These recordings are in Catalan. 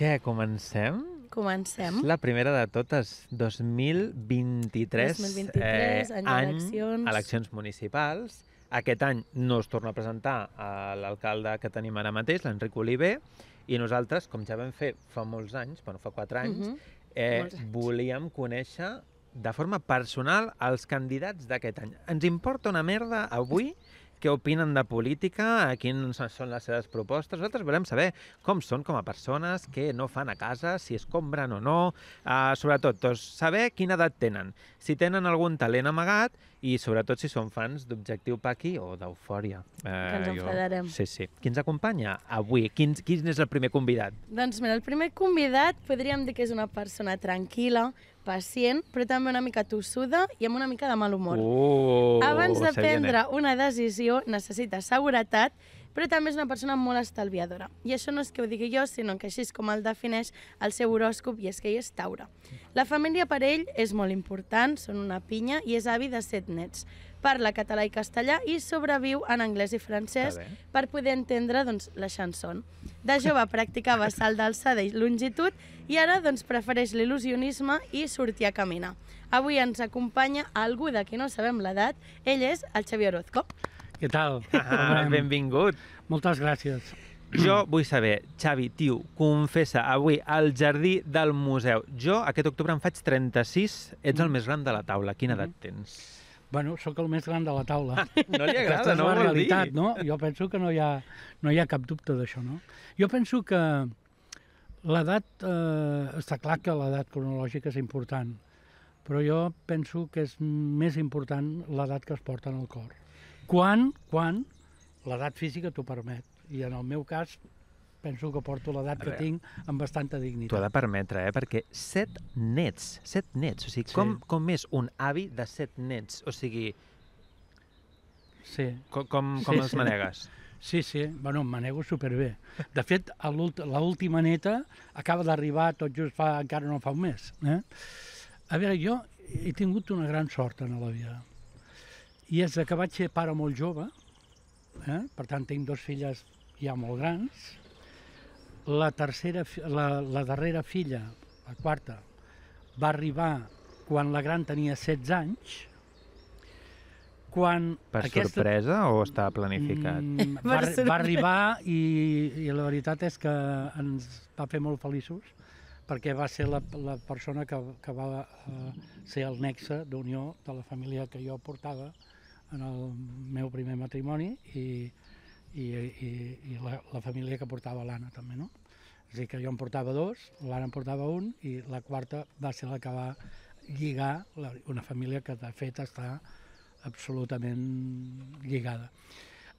Què, comencem? Comencem. És la primera de totes, 2023, 2023 eh, any, any eleccions. eleccions municipals. Aquest any no es torna a presentar a l'alcalde que tenim ara mateix, l'Enric Oliver, i nosaltres, com ja vam fer fa molts anys, bueno, fa quatre anys, uh mhm. -huh. eh, anys. volíem conèixer de forma personal els candidats d'aquest any. Ens importa una merda avui què opinen de política, quines són les seves propostes. Nosaltres volem saber com són com a persones, què no fan a casa, si es compren o no, eh, sobretot doncs, saber quina edat tenen, si tenen algun talent amagat i sobretot si són fans d'Objectiu Paqui o d'Eufòria. Eh, que ens enfadarem. Jo... Sí, sí. Qui ens acompanya avui? Quin, quin és el primer convidat? Doncs mira, el primer convidat podríem dir que és una persona tranquil·la, pacient, però també una mica tossuda i amb una mica de mal humor. Uh, Abans de prendre una decisió necessita seguretat, però també és una persona molt estalviadora. I això no és que ho digui jo, sinó que així és com el defineix el seu horòscop, i és que ell és taura. La família per ell és molt important, són una pinya i és avi de set nets. Parla català i castellà i sobreviu en anglès i francès per poder entendre doncs, la chanson. De jove practicava salt d'alçada i longitud i ara doncs, prefereix l'il·lusionisme i sortir a caminar. Avui ens acompanya algú de qui no sabem l'edat. Ell és el Xavier Orozco. Què tal? Ah, benvingut. Moltes gràcies. Jo vull saber, Xavi, tio, confessa, avui al jardí del museu. Jo aquest octubre em faig 36, ets el mm. més gran de la taula. Quina edat mm. tens? Bueno, sóc el més gran de la taula. Ah, no li agrada, no vol realitat, dir. No? Jo penso que no hi ha, no hi ha cap dubte d'això, no? Jo penso que l'edat... Eh, està clar que l'edat cronològica és important, però jo penso que és més important l'edat que es porta en el cor. Quan, quan l'edat física t'ho permet. I en el meu cas penso que porto l'edat que tinc amb bastanta dignitat. T'ho ha de permetre, eh? perquè set nets, set nets, o sigui, sí. com, com és un avi de set nets? O sigui, sí. com, com, com sí, els sí. manegues? Sí, sí, bueno, em manego superbé. De fet, l'última neta acaba d'arribar tot just fa, encara no fa un mes. Eh? A veure, jo he tingut una gran sort en la vida. I és que vaig ser pare molt jove, eh? per tant tinc dues filles ja molt grans, la, tercera, la, la darrera filla, la quarta, va arribar quan la gran tenia 16 anys, quan... Per aquesta... sorpresa o estava planificat? Mm, va, va arribar i, i la veritat és que ens va fer molt feliços perquè va ser la, la persona que, que va eh, ser el nexe d'unió de la família que jo portava en el meu primer matrimoni i, i, i, i la, la família que portava l'Anna també, no? És a dir, que jo en portava dos, l'Anna en portava un, i la quarta va ser la que va lligar la, una família que, de fet, està absolutament lligada.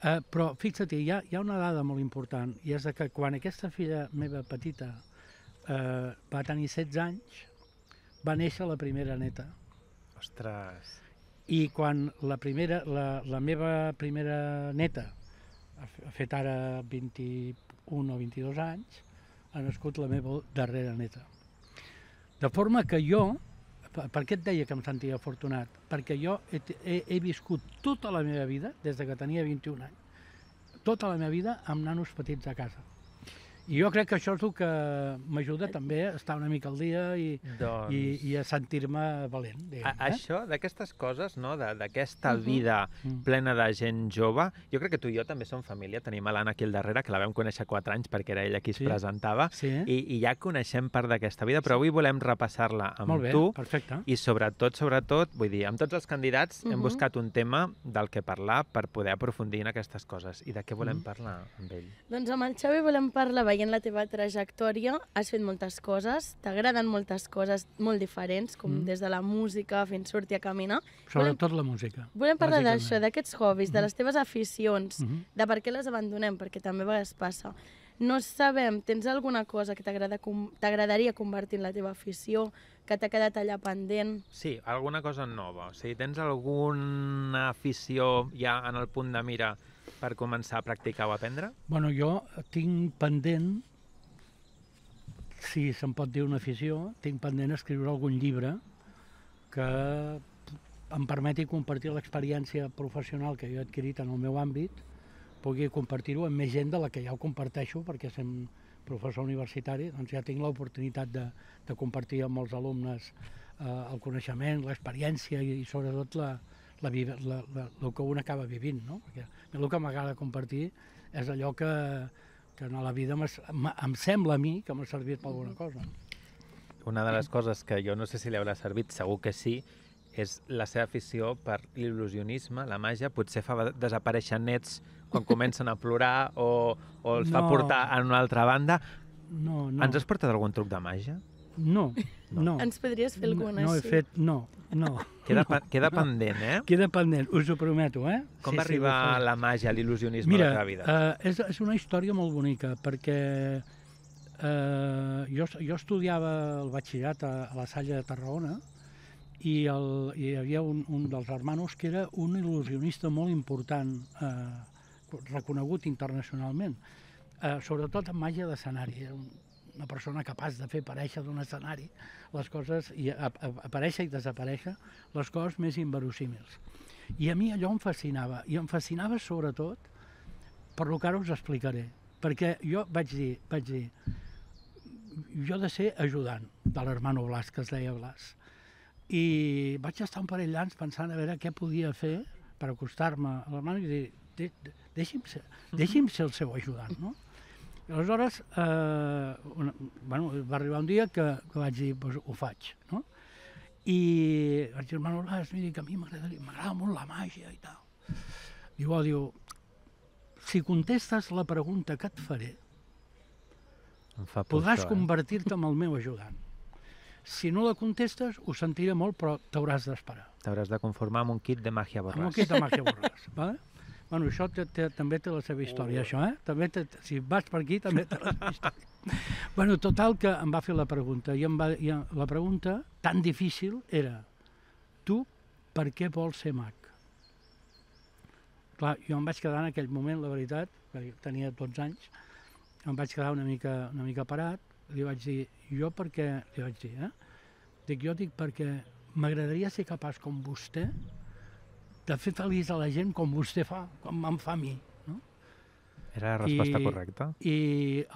Eh, però fixa't, hi ha, hi ha una dada molt important, i és que quan aquesta filla meva petita eh, va tenir 16 anys, va néixer la primera neta. Ostres! I quan la, primera, la, la meva primera neta ha fet ara 21 o 22 anys, ha nascut la meva darrera neta. De forma que jo, per què et deia que em sentia afortunat? Perquè jo he, he, he viscut tota la meva vida, des de que tenia 21 anys, tota la meva vida amb nanos petits a casa. I jo crec que això és el que m'ajuda eh, també a estar una mica al dia i, doncs... i, i a sentir-me valent. Diguem, a, eh? Això, d'aquestes coses, no? d'aquesta uh -huh. vida plena de gent jove, jo crec que tu i jo també som família, tenim l'Anna aquí al darrere, que la vam conèixer quatre anys perquè era ella qui sí. es presentava, sí. i, i ja coneixem part d'aquesta vida, però avui volem repassar-la amb Molt bé, tu. perfecte. I sobretot, sobretot, vull dir, amb tots els candidats uh -huh. hem buscat un tema del que parlar per poder aprofundir en aquestes coses. I de què volem uh -huh. parlar amb ell? Doncs amb el Xavi volem parlar veient la teva trajectòria has fet moltes coses, t'agraden moltes coses molt diferents, com mm. des de la música fins sortir a caminar. Sobretot volem, la música. Volem parlar d'això, d'aquests hobbies, mm. de mm-hmm. les teves aficions, mm -hmm. de per què les abandonem, perquè també a vegades passa. No sabem, tens alguna cosa que t'agradaria agrada, convertir en la teva afició, que t'ha quedat allà pendent? Sí, alguna cosa nova. O sigui, tens alguna afició ja en el punt de mira per començar a practicar o aprendre? Bueno, jo tinc pendent, si se'n pot dir una afició, tinc pendent escriure algun llibre que em permeti compartir l'experiència professional que jo he adquirit en el meu àmbit, pugui compartir-ho amb més gent de la que ja ho comparteixo, perquè som professor universitari doncs ja tinc l'oportunitat de, de compartir amb els alumnes eh, el coneixement, l'experiència i, i sobretot la, la, la, la, el que un acaba vivint, no? Perquè el que m'agrada compartir és allò que, que en la vida em sembla a mi que m'ha servit per alguna cosa. Una de les coses que jo no sé si li haurà servit, segur que sí, és la seva afició per l'il·lusionisme, la màgia, potser fa desaparèixer nets quan comencen a plorar o, o els no. fa portar a una altra banda. No, no. Ens has portat algun truc de màgia? No, no. Ens podries fer alguna? No, no he fet... No, no. Queda, no, queda no. pendent, eh? Queda pendent, us ho prometo, eh? Com sí, va arribar sí, la màgia, l'il·lusionisme de la teva vida? Uh, és, és una història molt bonica, perquè uh, jo, jo estudiava el batxillerat a, a la Salle de Tarragona i, el, i hi havia un, un dels hermanos que era un il·lusionista molt important, uh, reconegut internacionalment, uh, sobretot en màgia d'escenari. Era una persona capaç de fer aparèixer d'un escenari les coses, i ap aparèixer i desaparèixer, les coses més inverosímils. I a mi allò em fascinava, i em fascinava sobretot per lo que ara us explicaré, perquè jo vaig dir, vaig dir, jo de ser ajudant de l'hermano Blas, que es deia Blas, i vaig estar un parell d'anys pensant a veure què podia fer per acostar-me a l'hermano i dir, de, de, deixi'm ser, mhm. deixi'm ser el seu ajudant, no? Aleshores, eh, una, bueno, va arribar un dia que, que vaig dir, pues, ho faig, no? I vaig dir, Manuel Blas, miri, que a mi m'agrada molt la màgia i tal. Diu, oh, diu, si contestes la pregunta que et faré, em fa podràs eh? convertir-te en el meu ajudant. Si no la contestes, ho sentiré molt, però t'hauràs d'esperar. T'hauràs de conformar amb un kit de màgia borràs. Amb un kit de màgia borràs, vale? Bueno, això te, te, també té la seva història, oh. això, eh? També te, si vas per aquí, també té la seva història. bueno, total, que em va fer la pregunta, i, em va, i la pregunta tan difícil era tu per què vols ser mag? Clar, jo em vaig quedar en aquell moment, la veritat, perquè tenia 12 anys, em vaig quedar una mica, una mica parat, li vaig dir, jo perquè, li vaig dir, eh? Dic, jo dic perquè m'agradaria ser capaç com vostè de fer feliç a la gent com vostè fa, com em fa a mi. No? Era la resposta I, correcta? I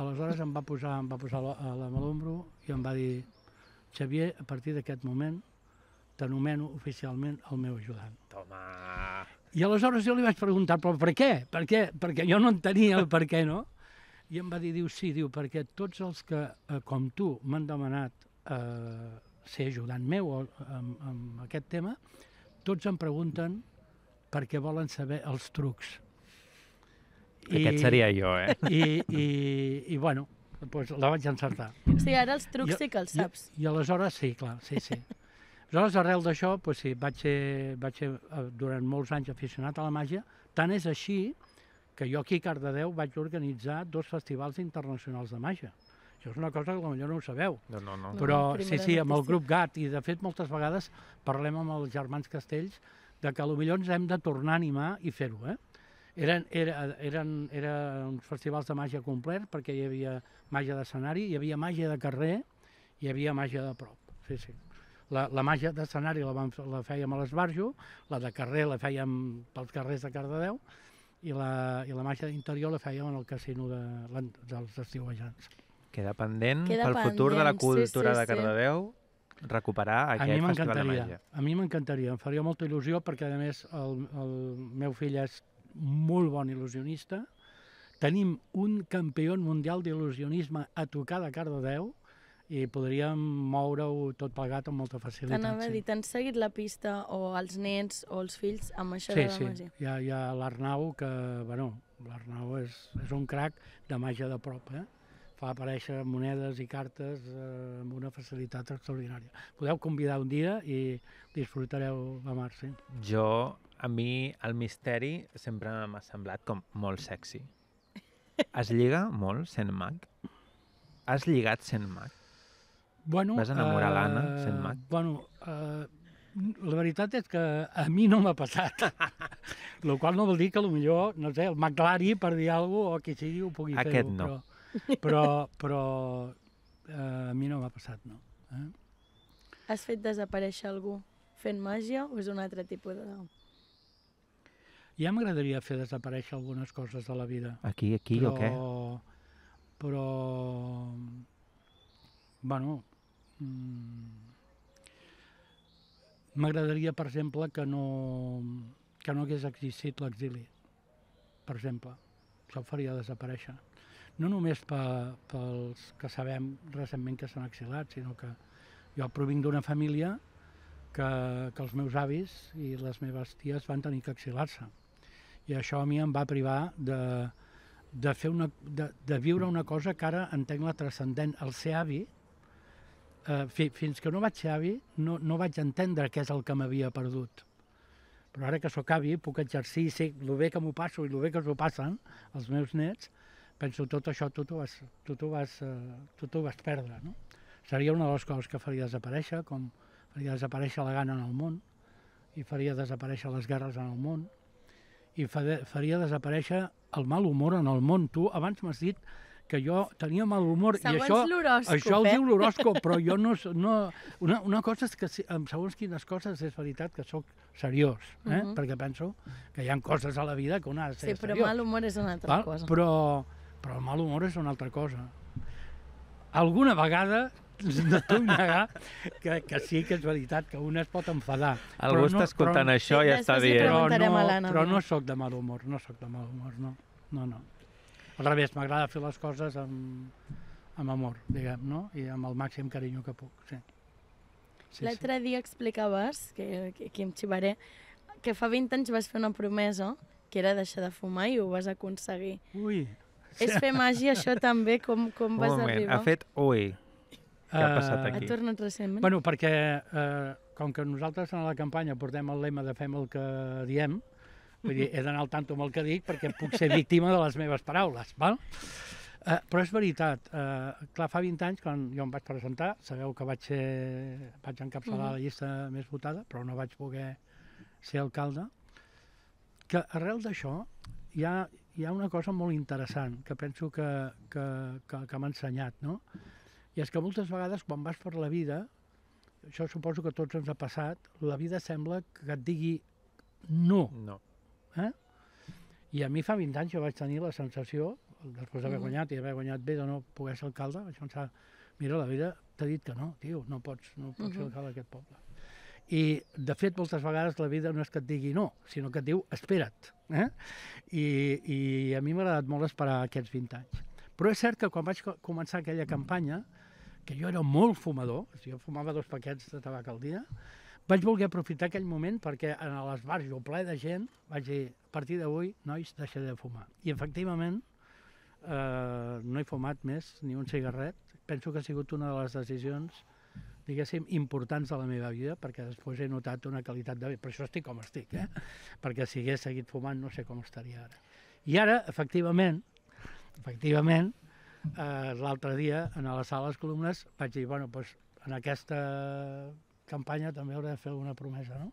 aleshores em va posar, em va posar la, la mà l'ombro i em va dir Xavier, a partir d'aquest moment t'anomeno oficialment el meu ajudant. Toma! I aleshores jo li vaig preguntar, però per què? Per què? Perquè jo no entenia el per què, no? I em va dir, diu, sí, diu, perquè tots els que, eh, com tu, m'han demanat eh, ser ajudant meu eh, amb, amb aquest tema, tots em pregunten perquè volen saber els trucs. I, Aquest seria jo, eh? I, i, i bueno, doncs la vaig encertar. Sí, ara els trucs I, sí que els saps. I, I aleshores sí, clar, sí, sí. aleshores, arrel d'això, doncs sí, vaig ser, vaig ser eh, durant molts anys aficionat a la màgia. Tant és així que jo aquí a Cardedeu vaig organitzar dos festivals internacionals de màgia. Això és una cosa que potser no ho sabeu. No, no, no. Però no, sí, sí, amb el grup GAT, i de fet moltes vegades parlem amb els germans Castells, de que potser ens hem de tornar a animar i fer-ho, eh? Eren, era, eren, eren uns festivals de màgia complert perquè hi havia màgia d'escenari, hi havia màgia de carrer, hi havia màgia de prop, sí, sí. La, la màgia d'escenari la, vam, la fèiem a l'Esbarjo, la de carrer la fèiem pels carrers de Cardedeu, i la, i la màgia d'interior la fèiem en el casino de, dels estiuejants. Queda pendent Queda pel pendent, futur de la cultura sí, sí, de Cardedeu. Sí recuperar aquest Festival de Màgia. A mi m'encantaria, em faria molta il·lusió perquè, a més, el, el meu fill és molt bon il·lusionista. Tenim un campió mundial d'il·lusionisme a tocar de cara Déu i podríem moure-ho tot plegat amb molta facilitat. T'anava a dir, t'han seguit la pista o els nens o els fills amb això sí, de la sí. màgia? Sí, hi ha, ha l'Arnau, que, bueno, l'Arnau és, és un crac de màgia de prop, eh? fa aparèixer monedes i cartes eh, amb una facilitat extraordinària. Podeu convidar un dia i disfrutareu de Marci. Jo, a mi, el misteri sempre m'ha semblat com molt sexy. Es lliga molt sent mag? Has lligat sent mag? Bueno, Vas enamorar uh, l'Anna sent mag? Bueno, uh, la veritat és que a mi no m'ha passat. el qual no vol dir que millor, no sé, el McLari, per dir alguna cosa, o qui sigui, ho pugui Aquest fer. Aquest no. Però però, però eh, a mi no m'ha passat, no. Eh? Has fet desaparèixer algú fent màgia o és un altre tipus de... Ja m'agradaria fer desaparèixer algunes coses de la vida. Aquí, aquí però, o què? Però... Bueno... Mm, m'agradaria, mm, per exemple, que no, que no hagués existit l'exili. Per exemple. Això ho faria desaparèixer no només pels que sabem recentment que s'han exilat, sinó que jo provinc d'una família que, que els meus avis i les meves ties van tenir que exilar-se. I això a mi em va privar de, de, fer una, de, de viure una cosa que ara entenc la transcendent. El ser avi, eh, fi, fins que no vaig ser avi, no, no vaig entendre què és el que m'havia perdut però ara que sóc avi puc exercir i sé el bé que m'ho passo i el bé que s'ho passen els meus nets penso, tot això tu t'ho vas, tu vas, eh, tu vas perdre, no? Seria una de les coses que faria desaparèixer, com faria desaparèixer la gana en el món, i faria desaparèixer les guerres en el món, i faria desaparèixer el mal humor en el món. Tu abans m'has dit que jo tenia mal humor segons i això, això ho eh? diu l'horòscop, però jo no, no una, una cosa és que segons quines coses és veritat que sóc seriós, eh? Uh -huh. perquè penso que hi ha coses a la vida que una ha de ser Sí, però seriós. mal humor és una altra Val? cosa. Però però el mal humor és una altra cosa. Alguna vegada no t'ho negar que, que sí que és veritat que un es pot enfadar. Algú no, està contant però, això i ja està dient. Però no, però no sóc de mal humor, no sóc de mal humor, no. No, no. Al revés, m'agrada fer les coses amb, amb amor, diguem, no? I amb el màxim carinyo que puc, sí. sí L'altre sí. dia explicaves, que, que que em xivaré, que fa 20 anys vas fer una promesa, que era deixar de fumar i ho vas aconseguir. Ui! És fer màgia, això també, com, com vas moment, arribar? Ha fet OE. Què ha passat ah, aquí? Ha tornat recentment? Bueno, perquè eh, com que nosaltres en la campanya portem el lema de fem el que diem, vull dir, he d'anar al tanto amb el que dic perquè puc ser víctima de les meves paraules, val? Eh, però és veritat, eh, clar, fa 20 anys, quan jo em vaig presentar, sabeu que vaig, ser, vaig encapçalar uh -huh. la mm-hmm. llista més votada, però no vaig poder ser alcalde, que arrel d'això hi ha hi ha una cosa molt interessant que penso que, que, que, que m'ha ensenyat, no? I és que moltes vegades quan vas per la vida, això suposo que tots ens ha passat, la vida sembla que et digui no. No. Eh? I a mi fa 20 anys jo vaig tenir la sensació, després d'haver mm. guanyat i haver guanyat bé de no poder ser alcalde, vaig pensar, mira, la vida t'ha dit que no, tio, no pots, no pots uh mm-hmm. -huh. ser alcalde d'aquest poble. I, de fet, moltes vegades la vida no és que et digui no, sinó que et diu espera't. Eh? I, I a mi m'ha agradat molt esperar aquests 20 anys. Però és cert que quan vaig començar aquella mm. campanya, que jo era molt fumador, jo fumava dos paquets de tabac al dia, vaig voler aprofitar aquell moment perquè en les bars jo ple de gent vaig dir, a partir d'avui, nois, deixaré de fumar. I efectivament, eh, no he fumat més ni un cigarret. Penso que ha sigut una de les decisions diguéssim, importants de la meva vida, perquè després he notat una qualitat de vida. Per això estic com estic, eh? Perquè si hagués seguit fumant no sé com estaria ara. I ara, efectivament, efectivament, eh, l'altre dia, a la sala de les columnes, vaig dir, bueno, doncs, en aquesta campanya també hauré de fer una promesa, no?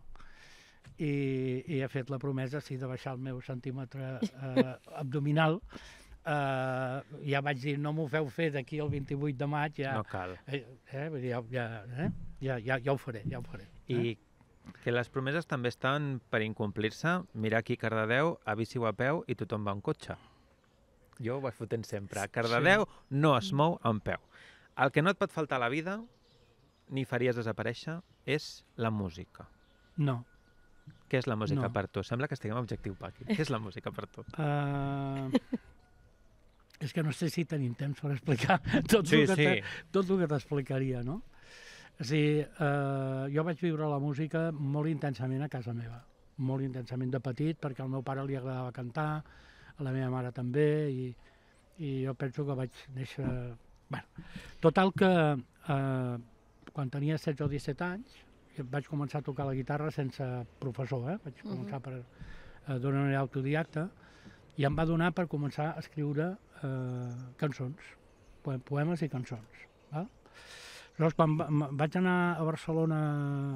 I, i he fet la promesa, sí, de baixar el meu centímetre eh, abdominal eh, ja vaig dir, no m'ho feu fer d'aquí el 28 de maig, ja... No cal. Eh, eh, ja, ja, eh, ja, ja, ja ho faré, ja ho faré. I eh? que les promeses també estan per incomplir-se, mirar aquí Cardedeu, a bici o a peu i tothom va en cotxe. Jo ho vaig fotent sempre. Cardedeu sí. no es mou en peu. El que no et pot faltar a la vida, ni faries desaparèixer, és la música. No. Què és la música no. per tu? Sembla que estiguem objectiu, Paqui. Què és la música per tu? Uh... És que no sé si tenim temps per explicar tot sí, el que, sí. tot que t'explicaria, no? a dir, eh, jo vaig viure la música molt intensament a casa meva, molt intensament de petit, perquè al meu pare li agradava cantar, a la meva mare també, i, i jo penso que vaig néixer... Bueno, total que eh, quan tenia 16 o 17 anys vaig començar a tocar la guitarra sense professor, eh? vaig començar mhm. per, eh, donar manera autodidacta, i em va donar per començar a escriure eh, cançons, poemes i cançons. Va? Llavors, quan vaig anar a Barcelona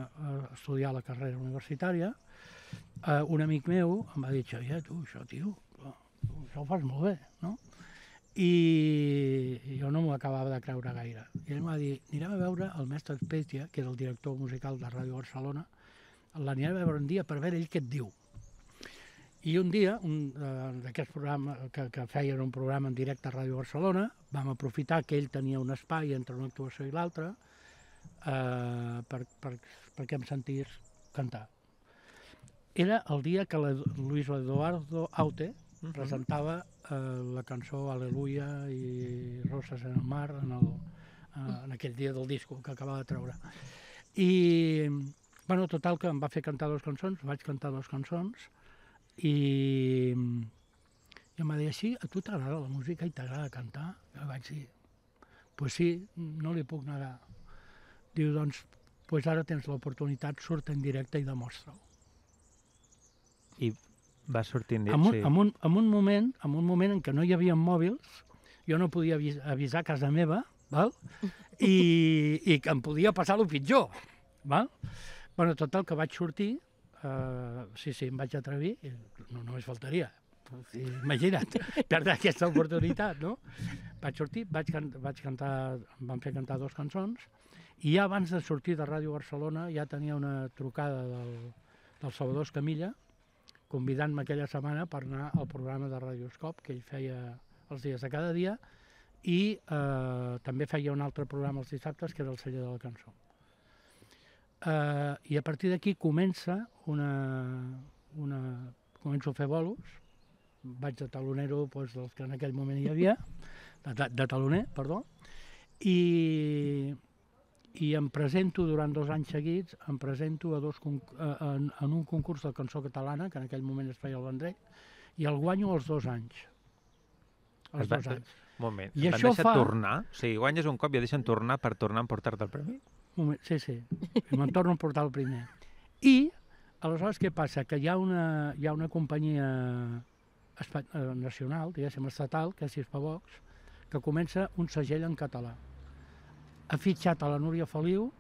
a estudiar la carrera universitària, eh, un amic meu em va dir, Xavier, tu, això, tio, això ho fas molt bé, no? I jo no m'ho acabava de creure gaire. I ell em va dir, anirem a veure el mestre Espetia, que era el director musical de Ràdio Barcelona, l'anirem a veure un dia per veure ell què et diu. I un dia, un eh, d'aquests programes que, que feien un programa en directe a Ràdio Barcelona, vam aprofitar que ell tenia un espai entre una actuació i l'altra eh, per, per, perquè em sentís cantar. Era el dia que la, Luis Eduardo Aute presentava eh, la cançó Aleluia i Roses en el mar en, el, eh, en aquell dia del disco que acabava de treure. I, bueno, total, que em va fer cantar dues cançons, vaig cantar dues cançons, i, i em va dir així, a tu t'agrada la música i t'agrada cantar? Jo vaig dir, pues sí, no li puc negar. Diu, doncs, pues ara tens l'oportunitat, surt en directe i demostra-ho. I va sortir en directe, un, sí. En un, en, un moment, en un moment en què no hi havia mòbils, jo no podia avisar a casa meva, val? I, i que em podia passar el pitjor. Val? bueno, tot el que vaig sortir Uh, sí, sí, em vaig atrevir, no, només faltaria, imagina't, perdre aquesta oportunitat, no? Vaig sortir, vaig, can vaig cantar, em van fer cantar dos cançons, i ja abans de sortir de Ràdio Barcelona ja tenia una trucada del, del Salvador Escamilla, convidant-me aquella setmana per anar al programa de Ràdio que ell feia els dies de cada dia, i eh, també feia un altre programa els dissabtes, que era el celler de la cançó eh, i a partir d'aquí comença una, una... començo a fer bolos, vaig de talonero doncs, dels que en aquell moment hi havia, de, de, taloner, perdó, i, i em presento durant dos anys seguits, em presento a dos, a, en, en un concurs de cançó catalana, que en aquell moment es feia el Vendrell, i el guanyo els dos anys. Els dos anys. moment, I això deixa fa... tornar? O sigui, guanyes un cop i et deixen tornar per tornar a emportar-te el premi? Moment, sí, sí, me'n torno a portar el primer. I, aleshores, què passa? Que hi ha una, hi ha una companyia eh, nacional, diguéssim, estatal, que és Vox, que comença un segell en català. Ha fitxat a la Núria Feliu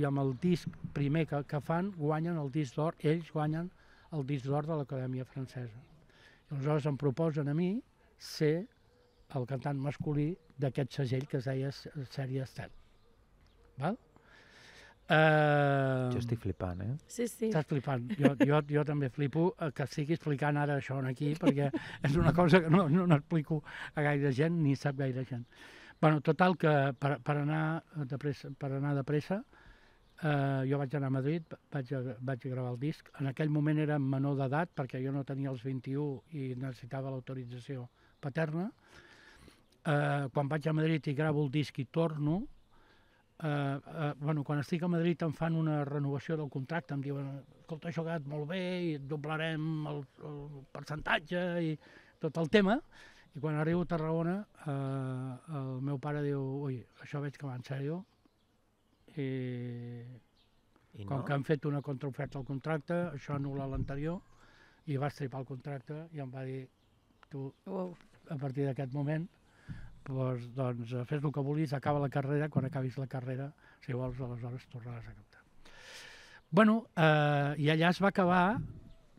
i amb el disc primer que, que fan guanyen el disc d'or, ells guanyen el disc d'or de l'Acadèmia Francesa. I aleshores em proposen a mi ser el cantant masculí d'aquest segell que es deia Sèrie Estel. Val? Uh, jo estic flipant, eh? Sí, sí. Estàs flipant. Jo, jo, jo també flipo eh, que estigui explicant ara això aquí, perquè és una cosa que no, no, no explico a gaire gent, ni sap gaire gent. bueno, total, que per, per, anar, de pressa, per anar de pressa, eh, jo vaig anar a Madrid, vaig a, vaig a gravar el disc. En aquell moment era menor d'edat, perquè jo no tenia els 21 i necessitava l'autorització paterna. Eh, quan vaig a Madrid i gravo el disc i torno, eh, eh, bueno, quan estic a Madrid em fan una renovació del contracte, em diuen, escolta, això ha molt bé i et doblarem el, el percentatge i tot el tema, i quan arribo a Tarragona eh, el meu pare diu, ui, això veig que va en sèrio, i, I com no? que han fet una contraoferta al contracte, això anul·la l'anterior, i va estripar el contracte i em va dir, tu, a partir d'aquest moment, pues, doncs, eh, fes el que vulguis, acaba la carrera, quan mm. acabis la carrera, si vols, aleshores tornaràs a cantar. Bueno, eh, i allà es va acabar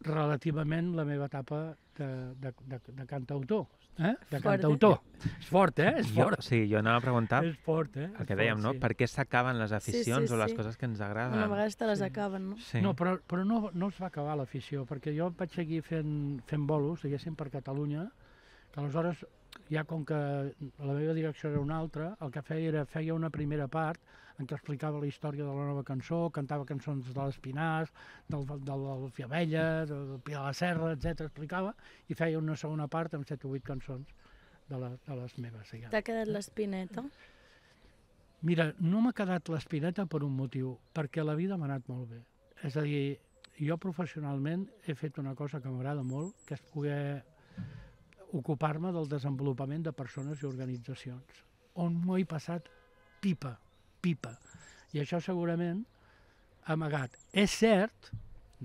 relativament la meva etapa de, de, de, de cantautor. Eh? De fort, cantautor. Eh? És fort, eh? És fort. Jo, sí, jo anava a preguntar és fort, eh? el que dèiem, no? Sí. Per què s'acaben les aficions sí, sí, sí. o les coses que ens agraden? Una vegada te les sí. acaben, no? Sí. No, però, però no, no es va acabar l'afició, perquè jo vaig seguir fent, fent bolos, diguéssim, per Catalunya, que aleshores ja com que la meva direcció era una altra, el que feia era feia una primera part en què explicava la història de la nova cançó, cantava cançons de l'Espinàs, del, del, del Fiabella, del Pilar de la Serra, etc. explicava, i feia una segona part amb 7 o 8 cançons de, la, de les meves. Ja. T'ha quedat l'Espineta? Mira, no m'ha quedat l'Espineta per un motiu, perquè la vida m'ha anat molt bé. És a dir, jo professionalment he fet una cosa que m'agrada molt, que és poder ocupar-me del desenvolupament de persones i organitzacions, on m'ho he passat pipa, pipa. I això segurament amagat. És cert,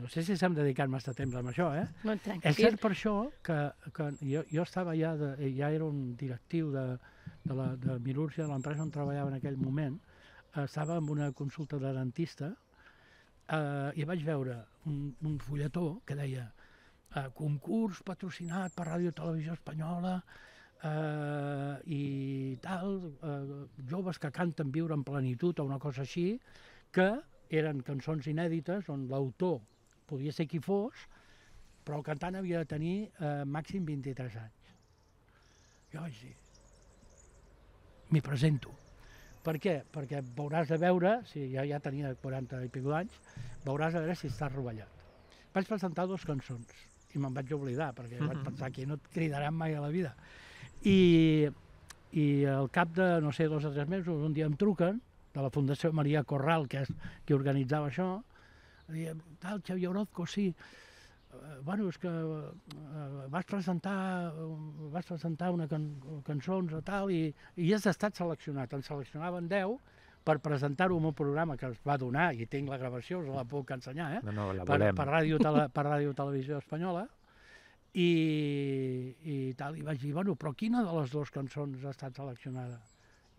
no sé si s'han dedicat massa temps amb això, eh? No, tranquil. és cert per això que, que jo, jo estava ja, de, ja era un directiu de, de la de Milúrcia, de l'empresa on treballava en aquell moment, estava en una consulta de dentista eh, i vaig veure un, un fulletó que deia eh, concurs patrocinat per Ràdio Televisió Espanyola eh, i tal, eh, joves que canten Viure en plenitud o una cosa així, que eren cançons inèdites on l'autor podia ser qui fos, però el cantant havia de tenir eh, màxim 23 anys. Jo vaig dir, m'hi presento. Per què? Perquè veuràs de veure, si ja, ja tenia 40 i escaig anys, veuràs de veure si estàs rovellat. Vaig presentar dues cançons i me'n vaig oblidar, perquè mm -hmm. vaig mm-hmm. pensar que no et cridaran mai a la vida. I, i al cap de, no sé, dos o tres mesos, un dia em truquen, de la Fundació Maria Corral, que és qui organitzava això, diem, tal, Xavier Orozco, sí, eh, bueno, és que eh, vas presentar, vas presentar una can, cançons tal i, i has estat seleccionat. En seleccionaven 10 per presentar-ho en un programa que es va donar, i tinc la gravació, us la puc ensenyar, eh? No, no, la per, volem. Per, ràdio, tele, per ràdio Televisió Espanyola, i, i tal, i vaig dir, bueno, però quina de les dues cançons ha estat seleccionada?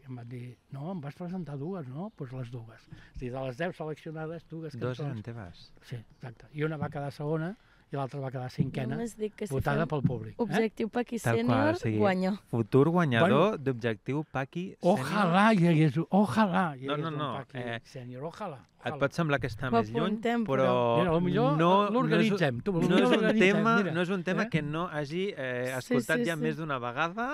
I em van dir, no, em vas presentar dues, no? Doncs pues les dues. És dir, de les deu seleccionades, dues cançons. Dos eren teves. Sí, exacte. I una va quedar segona, i l'altra va quedar cinquena, que votada si pel públic. Eh? Objectiu eh? Paqui Sènior, sí. guanyó. Futur guanyador bueno, d'Objectiu Paqui Sènior. Ojalà hi hagués, ojalà hi hagués no, no, no. un Paqui eh, Sènior, ojalà. Ojalà. Et pot semblar que està més lluny, però... Mira, potser no, l'organitzem. No, no, és un tema, mira. no és un tema eh? que no hagi eh, escoltat sí, sí, ja sí. més d'una vegada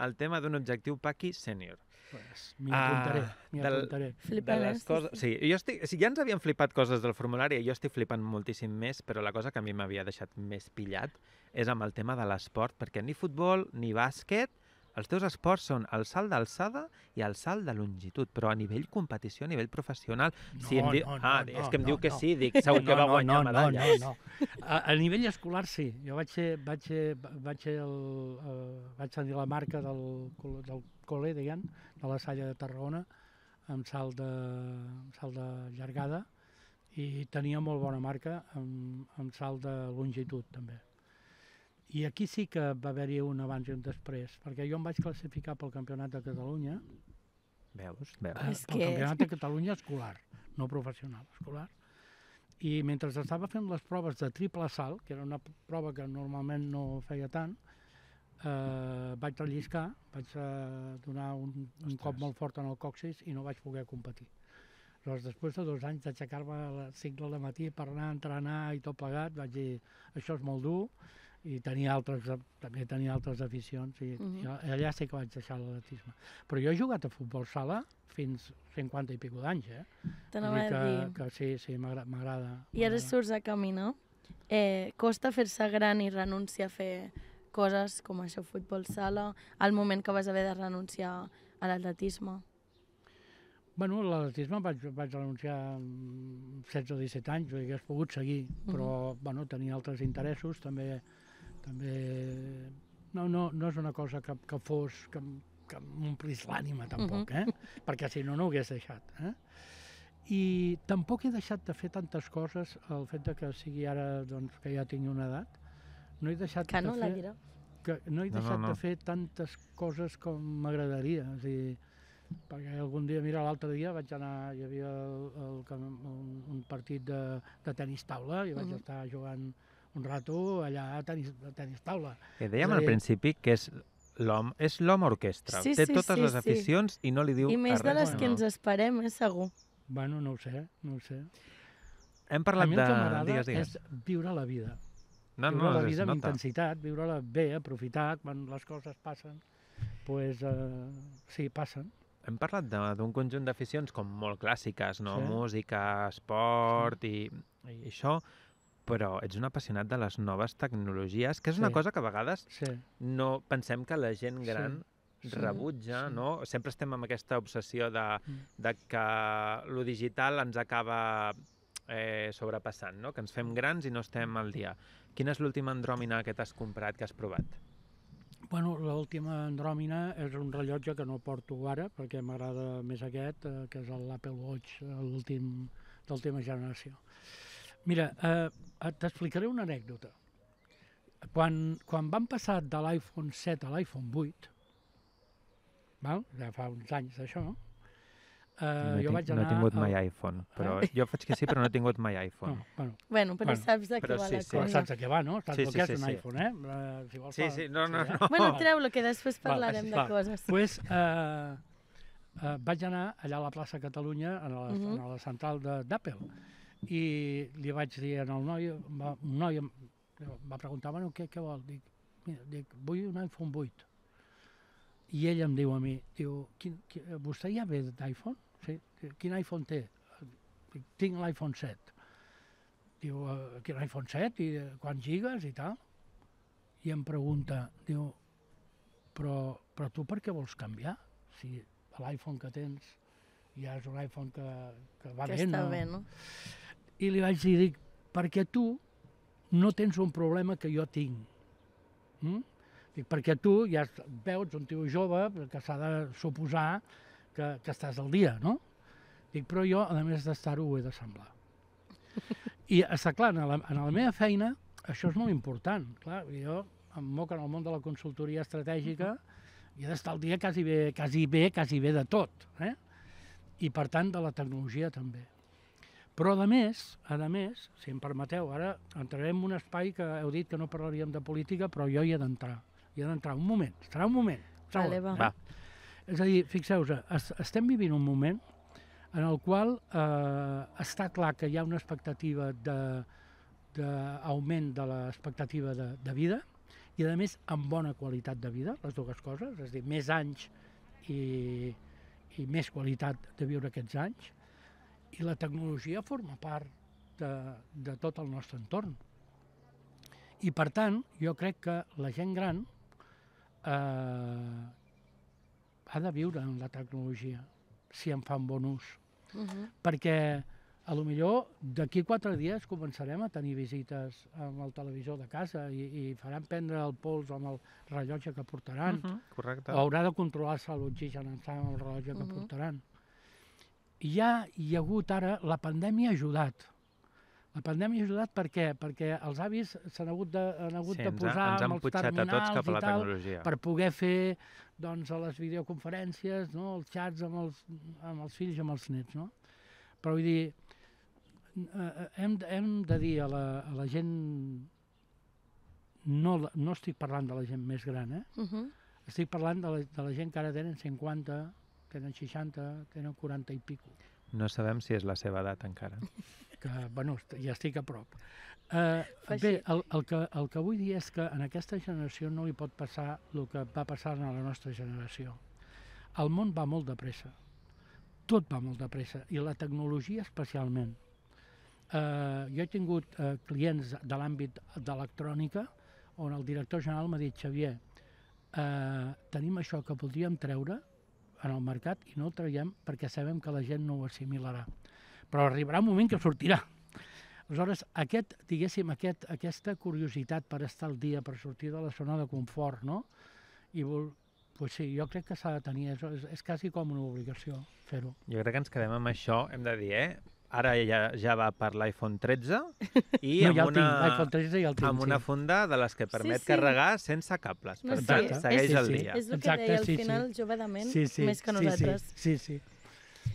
el tema d'un objectiu Paqui sènior. Pues, M'hi apuntaré. Uh, del, apuntaré. Flipa, de les coses... Sí, jo estic... si ja ens havien flipat coses del formulari, jo estic flipant moltíssim més, però la cosa que a mi m'havia deixat més pillat és amb el tema de l'esport, perquè ni futbol ni bàsquet, els teus esports són el salt d'alçada i el salt de longitud, però a nivell competició, a nivell professional... No, si em di... no, no, ah, no, és que em no, diu que no. sí, dic, segur no, que va no, guanyar no, medalles. No, no, no. A, a nivell escolar sí, jo vaig ser, vaig ser, vaig ser el, eh, vaig tenir la marca del, del l'escolé, diguem, de la Salla de Tarragona, amb salt de, amb salt de llargada, i tenia molt bona marca amb, amb salt de longitud, també. I aquí sí que va haver-hi un abans i un després, perquè jo em vaig classificar pel Campionat de Catalunya, Veus? Veus. Eh, pel que... Campionat de Catalunya escolar, no professional, escolar, i mentre estava fent les proves de triple salt, que era una prova que normalment no feia tant, eh, vaig relliscar, vaig eh, donar un, un cop molt fort en el coxis i no vaig poder competir. Llavors, després de dos anys d'aixecar-me a les 5 del matí per anar a entrenar i tot plegat, vaig dir, això és molt dur, i tenia altres, també tenia altres aficions, i, uh mhm. -huh. i allà sí que vaig deixar l'atletisme. Però jo he jugat a futbol sala fins 50 i pico d'anys, eh? n'ho a dir. Que, que sí, sí, m'agrada. I ara surts a camí, no? Eh, costa fer-se gran i renunciar a fer coses com això, futbol sala, el moment que vas haver de renunciar a l'atletisme? Bueno, l'atletisme vaig, vaig renunciar a 16 o 17 anys, que has pogut seguir, mhm. però uh -huh. bueno, tenia altres interessos, també... també... No, no, no és una cosa que, que fos, que, que m'omplís l'ànima, tampoc, uh mhm. -huh. eh? perquè si no, no ho hagués deixat. Eh? I tampoc he deixat de fer tantes coses, el fet de que sigui ara doncs, que ja tinc una edat, no he deixat que no, de fer... Que no he deixat no, no, de fer tantes coses com m'agradaria, o sigui, perquè algun dia, mira, l'altre dia vaig anar, hi havia el, el, un, un partit de, de tenis taula i vaig uh -huh. estar jugant un rato allà a tenis, a tenis taula. Que dèiem al principi que és l'home és l'home orquestra, sí, té sí, totes sí, les aficions sí. i no li diu res. I més de les no. que ens esperem, és eh, segur. Bueno, no ho sé, no ho sé. Hem parlat de... que digues. és viure la vida no, viure no, la vida amb intensitat, viure-la bé, aprofitar quan les coses passen, doncs pues, eh, sí, passen. Hem parlat d'un conjunt d'aficions com molt clàssiques, no? Sí. Música, esport sí. i, i això, però ets un apassionat de les noves tecnologies, que és sí. una cosa que a vegades sí. no pensem que la gent gran sí sí, rebutja, sí. no? Sempre estem amb aquesta obsessió de, mm. de que lo digital ens acaba eh, sobrepassant, no? que ens fem mm. grans i no estem al dia. Quina és l'última andròmina que t'has comprat, que has provat? Bueno, l'última andròmina és un rellotge que no porto ara, perquè m'agrada més aquest, eh, que és l'Apple Watch l'últim d'última generació. Mira, eh, t'explicaré una anècdota. Quan, quan van passar de l'iPhone 7 a l'iPhone 8, val? ja fa uns anys d'això, Uh, no jo vaig anar... No he tingut mai iPhone, eh? però eh? jo faig que sí, però no he tingut mai iPhone. No, bueno. bueno, però bueno, saps de què va sí, la sí. cosa. Saps de què va, no? Saps sí, sí, que és sí, un sí. iPhone, eh? Uh, si vols, sí, sí, no, no, no. Bueno, treu-lo, que després parlarem va, de coses. Doncs pues, uh, uh, vaig anar allà a la plaça Catalunya, a la, uh -huh. a la central d'Apple, i li vaig dir al noi, va, un noi em va preguntar, bueno, què, què vol? Dic, mira, dic, vull un iPhone 8. I ell em diu a mi, diu, quin, quin, vostè ja ve d'iPhone? Sí, quin iPhone té? tinc l'iPhone 7. Diu, eh, quin iPhone 7 i eh, quants gigas i tal? I em pregunta, diu, però, però tu per què vols canviar? Si l'iPhone que tens ja és un iPhone que, que va que bé, està no? bé, no? I li vaig dir, dic, perquè tu no tens un problema que jo tinc. Mm? Dic, perquè tu ja veus un tio jove que s'ha de suposar que, que estàs al dia, no? Dic, però jo, a més d'estar-ho, ho he de semblar. I està clar, en la, en la meva feina això és molt important. Clar, jo em moc en el món de la consultoria estratègica i he d'estar al dia quasi bé, quasi bé, quasi bé de tot. Eh? I per tant de la tecnologia també. Però a més, a més, si em permeteu, ara entrarem en un espai que heu dit que no parlaríem de política, però jo hi he d'entrar. Hi he d'entrar un moment, estarà un moment. Vale, va. Eh? va. És a dir, fixeu-vos, es, estem vivint un moment en el qual eh, està clar que hi ha una expectativa d'augment de, de l'expectativa de, de vida i, a més, amb bona qualitat de vida, les dues coses, és a dir, més anys i, i més qualitat de viure aquests anys. I la tecnologia forma part de, de tot el nostre entorn. I, per tant, jo crec que la gent gran eh, ha de viure en la tecnologia, si en fan bon ús. Uh mhm. -huh. Perquè a lo millor d'aquí quatre dies començarem a tenir visites amb el televisor de casa i, i faran prendre el pols amb el rellotge que portaran. Uh mhm. -huh. Correcte. O haurà de controlar-se l'oxigen amb el rellotge que uh mhm. -huh. portaran. I ja hi ha hagut ara, la pandèmia ha ajudat, la pandèmia ha ajudat per què? Perquè els avis s'han hagut de, han hagut sí, de posar ens ha, ens han amb els terminals cap a la i tal tecnologia. per poder fer doncs, a les videoconferències, no? els xats amb els, amb els fills, amb els nets. No? Però vull dir, eh, eh, hem, hem de dir a la, a la gent... No, no estic parlant de la gent més gran, eh? Uh -huh. Estic parlant de la, de la gent que ara tenen 50, tenen 60, tenen 40 i pico. No sabem si és la seva edat encara. que bueno, ja estic a prop. Eh, bé, el, el, que, el que vull dir és que en aquesta generació no li pot passar el que va passar a la nostra generació. El món va molt de pressa, tot va molt de pressa, i la tecnologia especialment. Eh, jo he tingut uh, clients de l'àmbit d'electrònica on el director general m'ha dit, Xavier, eh, tenim això que podríem treure en el mercat i no el traiem perquè sabem que la gent no ho assimilarà però arribarà un moment que sortirà. Aleshores, aquest, diguéssim, aquest, aquesta curiositat per estar al dia, per sortir de la zona de confort, no? I vol, pues sí, jo crec que s'ha de tenir, és, és, és quasi com una obligació fer-ho. Jo crec que ens quedem amb això, hem de dir, eh? Ara ja, ja va per l'iPhone 13 i no, amb, ja una, tinc, 13 ja tinc, amb sí. una funda de les que permet sí, sí. carregar sense cables. No, per tant, segueix sí, sí. el dia. És el que Exacte, deia al sí, final, sí. jovedament, sí, sí, més que sí, nosaltres. Sí, sí. sí.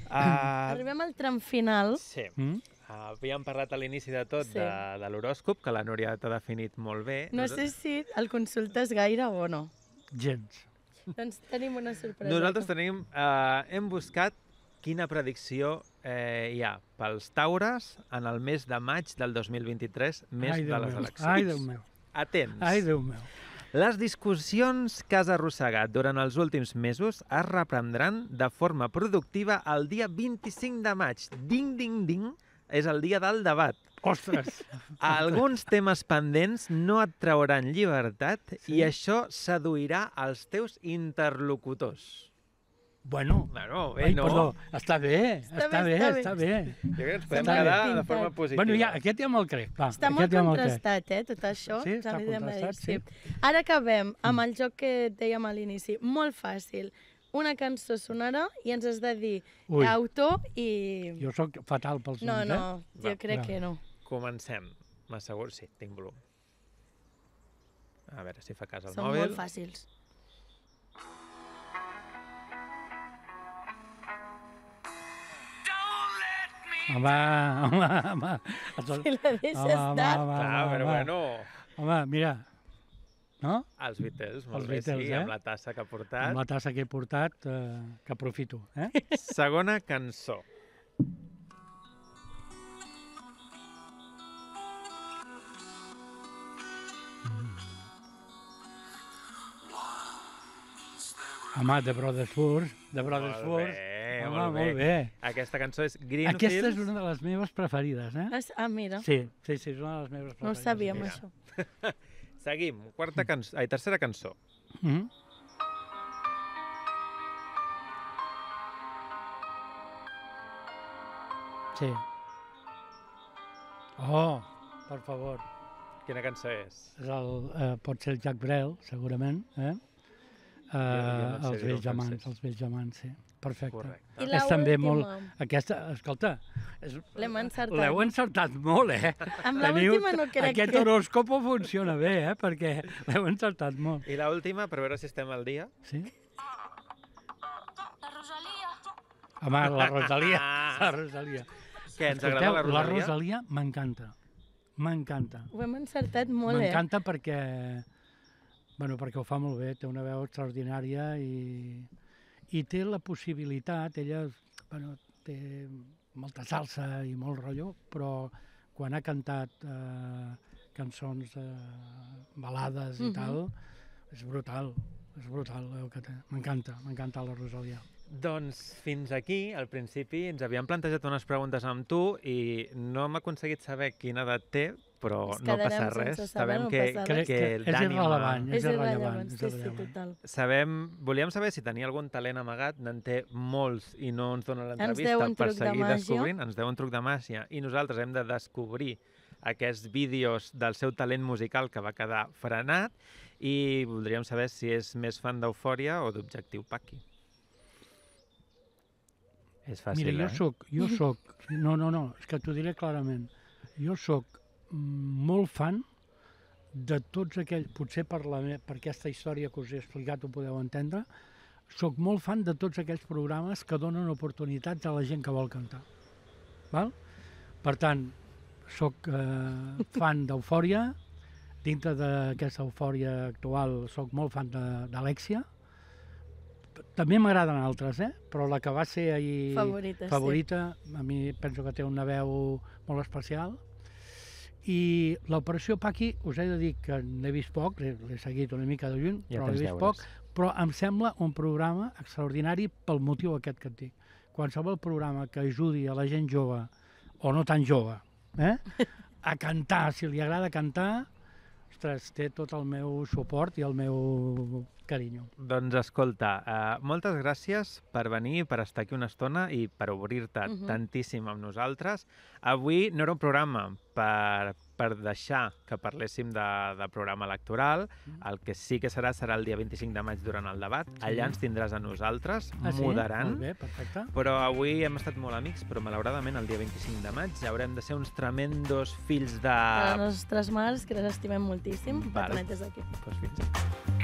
Uh, Arribem al tram final. Sí. Mm? Uh, havíem parlat a l'inici de tot sí. de, de l'horòscop, que la Núria t'ha definit molt bé. No Nosaltres... sé si el consultes gaire o no. Gens. Doncs tenim una sorpresa. Nosaltres tenim... Uh, hem buscat quina predicció eh, hi ha pels taures en el mes de maig del 2023, més Ai, de les meu. eleccions. Ai, Déu meu. Atents. Ai, Déu meu. Les discussions que has arrossegat durant els últims mesos es reprendran de forma productiva el dia 25 de maig. Ding, ding, ding, és el dia del debat. Ostres! Alguns temes pendents no et trauran llibertat sí. i això seduirà els teus interlocutors. Bueno, claro, bé, ai, no? perdó, està bé, està, està, bé, bé, està bé, està bé. Jo crec que ens podem està quedar de forma positiva. Bueno, ja, aquest ja me'l crec, va. Està molt contrastat, eh, tot això. Sí, està contrastat, sí. sí. Ara acabem amb el joc que et dèiem a l'inici. Molt fàcil. Una cançó sonarà i ens has de dir l'autor i... Jo sóc fatal pels noms, no, no, eh? No, jo crec va. que no. Comencem. M'asseguro, sí, tinc volum. A veure si fa cas el mòbil. Són molt fàcils. Home, home, home. Si la deixes home, home, Home, home, home, home, però home. bueno... Home, mira, no? Els Beatles, molt Els bé, Beatles, sí, eh? amb la tassa que ha portat. Amb la tassa que he portat, eh, que aprofito. Eh? Segona cançó. Home, de Brothers Furs, de Brothers Molt Furs. Home, molt, bé. molt bé. Aquesta cançó és Greenfields. Aquesta és una de les meves preferides, eh? Es, ah, mira. Sí, sí, sí, és una de les meves preferides. No ho sabíem, mira. això. Seguim. Quarta mm. cançó, ai, tercera cançó. Mm -hmm. Sí. Oh, per favor. Quina cançó és? és el, eh, pot ser el Jack Brel, segurament, eh? Eh, ja, ja no els vells amants, els vells amants, sí perfecte. Correcte. I és també molt... Aquesta, escolta... És... L'hem encertat. L'heu encertat molt, eh? Amb l'última no crec Aquest que... horòscop funciona bé, eh? Perquè l'heu encertat molt. I l'última, per veure si estem al dia. Sí? La Rosalia. Home, la Rosalia. La Rosalia. Què, ens agrada la Rosalia? La Rosalia m'encanta. M'encanta. Ho hem encertat molt, eh? M'encanta perquè... Bueno, perquè ho fa molt bé, té una veu extraordinària i i té la possibilitat, ella bueno, té molta salsa i molt rotllo, però quan ha cantat eh, cançons, eh, balades i uh -huh. tal, és brutal, és brutal el que té. M'encanta, m'encanta la Rosalia. Doncs fins aquí, al principi, ens havíem plantejat unes preguntes amb tu i no hem aconseguit saber quina edat té, però no passa res. Sabem que, que, que el Dani... És irrelevant, és irrelevant. Sí, sí, total. Sabem, volíem saber si tenia algun talent amagat, n'en té molts i no ens dona l'entrevista per seguir de descobrint. Ens deu un truc de màgia i nosaltres hem de descobrir aquests vídeos del seu talent musical que va quedar frenat i voldríem saber si és més fan d'Eufòria o d'Objectiu Paqui. És fàcil, Mira, eh? jo soc, jo soc, no, no, no, és que t'ho diré clarament. Jo soc molt fan de tots aquells, potser per, la, per aquesta història que us he explicat ho podeu entendre, sóc molt fan de tots aquells programes que donen oportunitats a la gent que vol cantar. Val? Per tant, sóc eh, fan d'Eufòria, dintre d'aquesta eufòria actual sóc molt fan d'Alexia, també m'agraden altres, eh? però la que va ser ahir favorita, favorita sí. a mi penso que té una veu molt especial, i l'operació Paqui, us he de dir que n'he vist poc, l'he seguit una mica de lluny, ja però l'he vist deures. poc, però em sembla un programa extraordinari pel motiu aquest que et dic. Qualsevol programa que ajudi a la gent jove, o no tan jove, eh? a cantar, si li agrada cantar, ostres, té tot el meu suport i el meu Carinyo. Doncs escolta, uh, moltes gràcies per venir, per estar aquí una estona i per obrir-te uh mhm. -huh. tantíssim amb nosaltres. Avui no era un programa per, per deixar que parléssim de, de programa electoral. Uh mm. -huh. El que sí que serà serà el dia 25 de maig durant el debat. Sí. Allà ens tindràs a nosaltres, ah, moderant. Molt bé, perfecte. Però avui hem estat molt amics, però malauradament el dia 25 de maig haurem de ser uns tremendos fills de... De les nostres mares, que les estimem moltíssim. Val. Petonetes doncs aquí. Doncs pues fins.